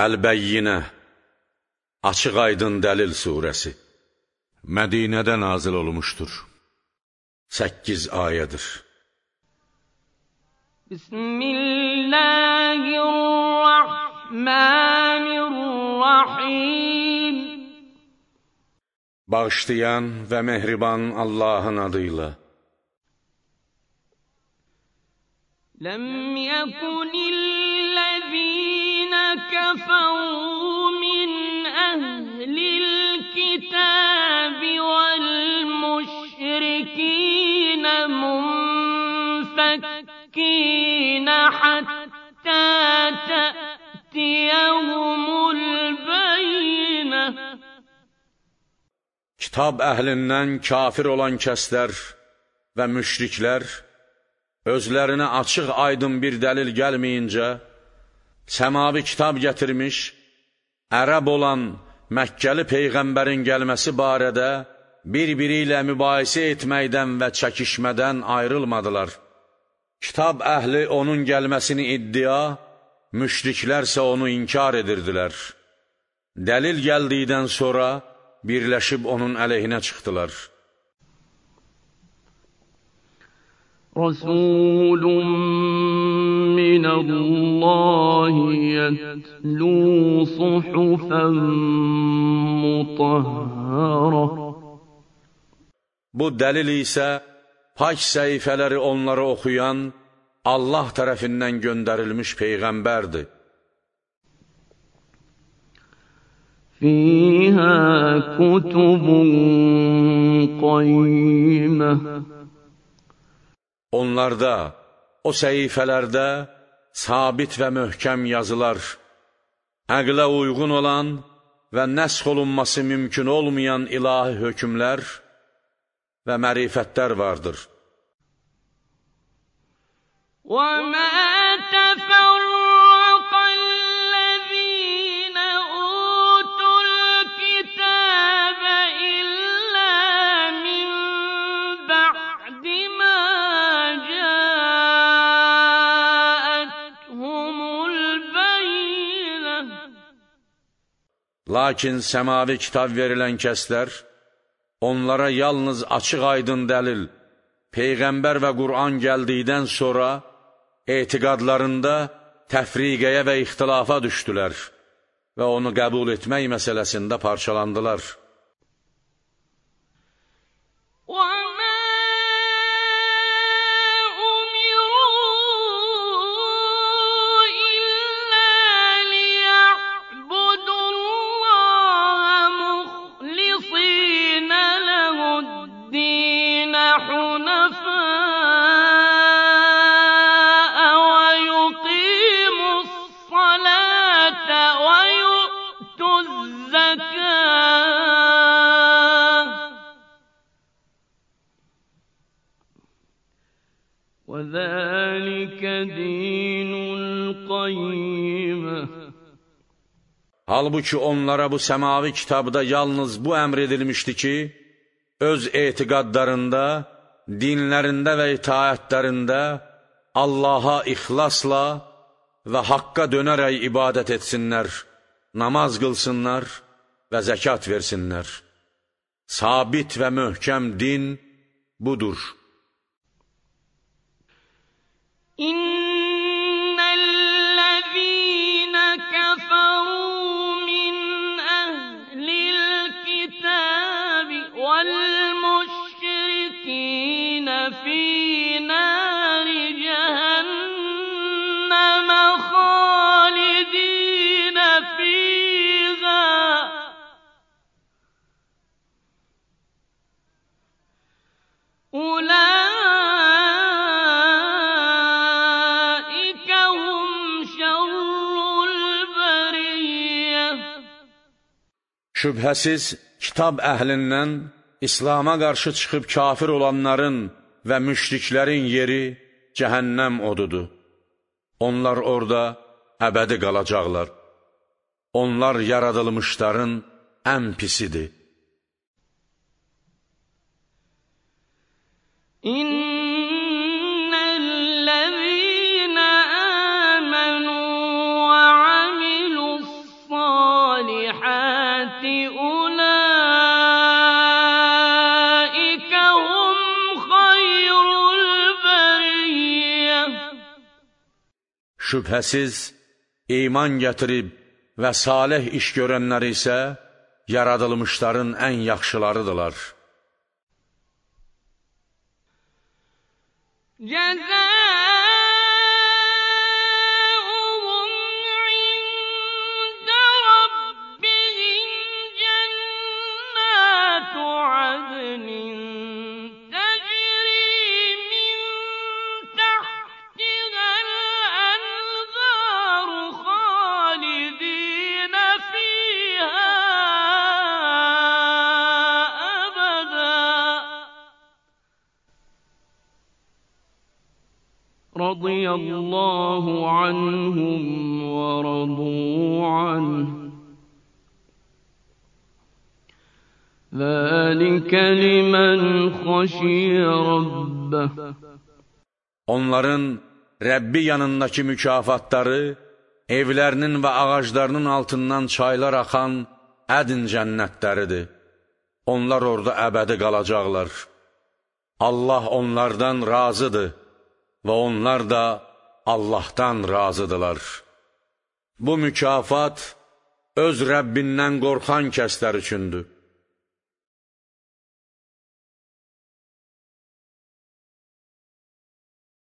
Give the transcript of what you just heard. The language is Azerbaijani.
Əl-Bəyyinə Açıq-aydın Dəlil Surəsi Mədinədə nazil olmuşdur. 8 ayədir. Bismillahirrahmanirrahim Bağışlayan və mehriban Allahın adıyla. Ləm yəkunillezî كفروا من أهل الكتاب والمشركين منفكين حتى تأتيهم البينة Kitab əhlindən kafir olan kəslər və müşriklər özlərinə açıq aydın bir dəlil gəlməyincə səmavi kitab gətirmiş, ərəb olan Məkkəli Peyğəmbərin gəlməsi barədə bir-biri ilə mübahisə etməkdən və çəkişmədən ayrılmadılar. Kitab əhli onun gəlməsini iddia, müşriklərsə onu inkar edirdilər. Dəlil gəldikdən sonra birləşib onun əleyhinə çıxdılar. Rasulun من الله يتلو صحفا مطهرة Bu delil ise pak sayfeleri onları okuyan Allah tarafından gönderilmiş peygamberdi. فيها كتب قيمة Onlarda, o sayfelerde. sabit və möhkəm yazılar, əqlə uyğun olan və nəsx olunması mümkün olmayan ilahi hökmlər və mərifətlər vardır. وَمَا تَفَرَّ Lakin səmavi kitab verilən kəslər, onlara yalnız açıq-aydın dəlil, Peyğəmbər və Qur'an gəldikdən sonra etiqadlarında təfriqəyə və ixtilafa düşdülər və onu qəbul etmək məsələsində parçalandılar. Halbuki onlara bu semavi kitabda yalnız bu emredilmişti ki, öz etiqadlarında dinlərində və itaətlərində Allaha ixlasla və haqqa dönərək ibadət etsinlər, namaz qılsınlar və zəkat versinlər. Sabit və möhkəm din budur. İn şübhəsiz kitab əhlindən İslama qarşı çıxıb kafir olanların və müşriklərin yeri cəhənnəm odudur. Onlar orada əbədi qalacaqlar. Onlar yaradılmışların ən pisidir. İnna Şübhəsiz, iman gətirib və salih iş görənlər isə yaradılmışların ən yaxşılarıdırlar. Cəzə رضي الله عنهم ورضوا عنه ذلك لمن خشي ربه Onların Rəbbi yanındakı mükafatları evlərinin və ağaclarının altından çaylar axan ədin cənnətləridir. Onlar orada əbədi qalacaqlar. Allah onlardan razıdır və onlar da Allahdan razıdırlar. Bu mükafat öz Rəbbindən qorxan kəslər üçündür.